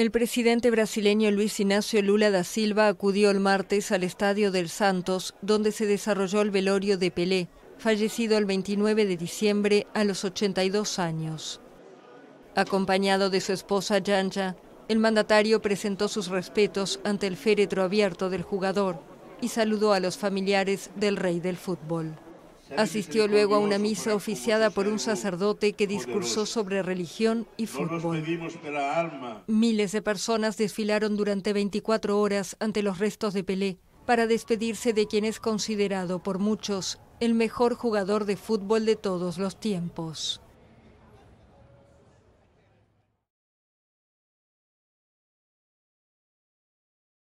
El presidente brasileño Luis Ignacio Lula da Silva acudió el martes al Estadio del Santos, donde se desarrolló el velorio de Pelé, fallecido el 29 de diciembre a los 82 años. Acompañado de su esposa Yanja, el mandatario presentó sus respetos ante el féretro abierto del jugador y saludó a los familiares del rey del fútbol. Asistió luego a una misa oficiada por un sacerdote que discursó sobre religión y fútbol. Miles de personas desfilaron durante 24 horas ante los restos de Pelé para despedirse de quien es considerado por muchos el mejor jugador de fútbol de todos los tiempos.